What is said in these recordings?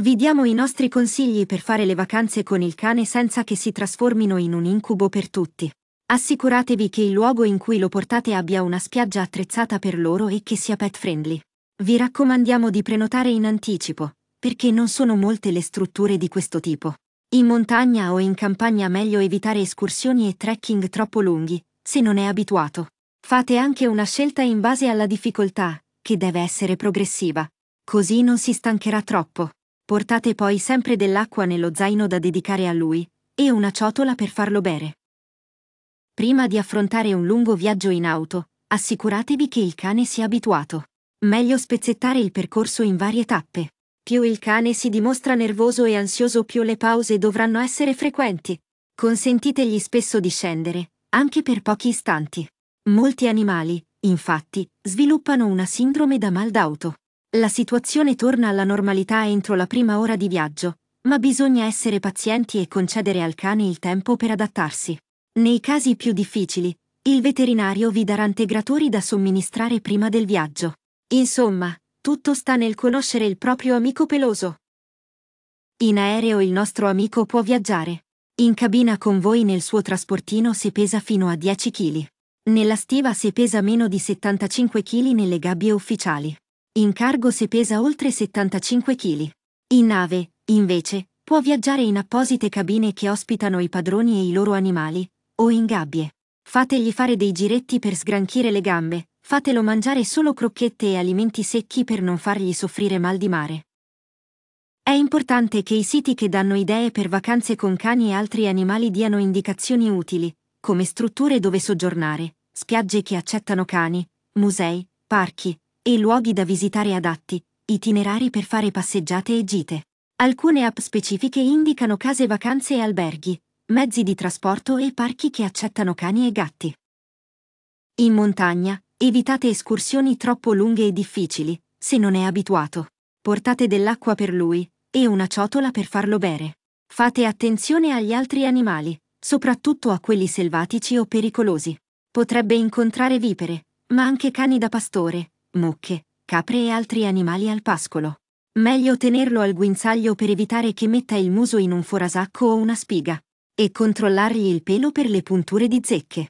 Vi diamo i nostri consigli per fare le vacanze con il cane senza che si trasformino in un incubo per tutti. Assicuratevi che il luogo in cui lo portate abbia una spiaggia attrezzata per loro e che sia pet friendly. Vi raccomandiamo di prenotare in anticipo, perché non sono molte le strutture di questo tipo. In montagna o in campagna meglio evitare escursioni e trekking troppo lunghi, se non è abituato. Fate anche una scelta in base alla difficoltà, che deve essere progressiva. Così non si stancherà troppo. Portate poi sempre dell'acqua nello zaino da dedicare a lui, e una ciotola per farlo bere. Prima di affrontare un lungo viaggio in auto, assicuratevi che il cane sia abituato. Meglio spezzettare il percorso in varie tappe. Più il cane si dimostra nervoso e ansioso più le pause dovranno essere frequenti. Consentitegli spesso di scendere, anche per pochi istanti. Molti animali, infatti, sviluppano una sindrome da mal d'auto. La situazione torna alla normalità entro la prima ora di viaggio, ma bisogna essere pazienti e concedere al cane il tempo per adattarsi. Nei casi più difficili, il veterinario vi darà integratori da somministrare prima del viaggio. Insomma, tutto sta nel conoscere il proprio amico peloso. In aereo il nostro amico può viaggiare. In cabina con voi nel suo trasportino se pesa fino a 10 kg. Nella stiva se pesa meno di 75 kg nelle gabbie ufficiali. In cargo se pesa oltre 75 kg. In nave, invece, può viaggiare in apposite cabine che ospitano i padroni e i loro animali, o in gabbie. Fategli fare dei giretti per sgranchire le gambe, fatelo mangiare solo crocchette e alimenti secchi per non fargli soffrire mal di mare. È importante che i siti che danno idee per vacanze con cani e altri animali diano indicazioni utili, come strutture dove soggiornare, spiagge che accettano cani, musei, parchi, e luoghi da visitare adatti, itinerari per fare passeggiate e gite. Alcune app specifiche indicano case vacanze e alberghi, mezzi di trasporto e parchi che accettano cani e gatti. In montagna, evitate escursioni troppo lunghe e difficili, se non è abituato. Portate dell'acqua per lui e una ciotola per farlo bere. Fate attenzione agli altri animali, soprattutto a quelli selvatici o pericolosi. Potrebbe incontrare vipere, ma anche cani da pastore, mucche, capre e altri animali al pascolo. Meglio tenerlo al guinzaglio per evitare che metta il muso in un forasacco o una spiga. E controllargli il pelo per le punture di zecche.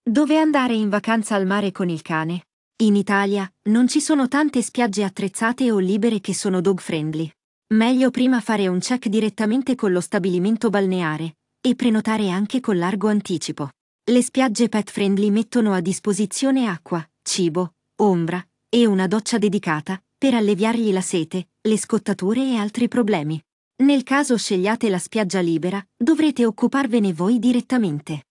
Dove andare in vacanza al mare con il cane? In Italia non ci sono tante spiagge attrezzate o libere che sono dog friendly. Meglio prima fare un check direttamente con lo stabilimento balneare e prenotare anche con largo anticipo. Le spiagge pet friendly mettono a disposizione acqua, cibo, ombra e una doccia dedicata per alleviargli la sete, le scottature e altri problemi. Nel caso scegliate la spiaggia libera, dovrete occuparvene voi direttamente.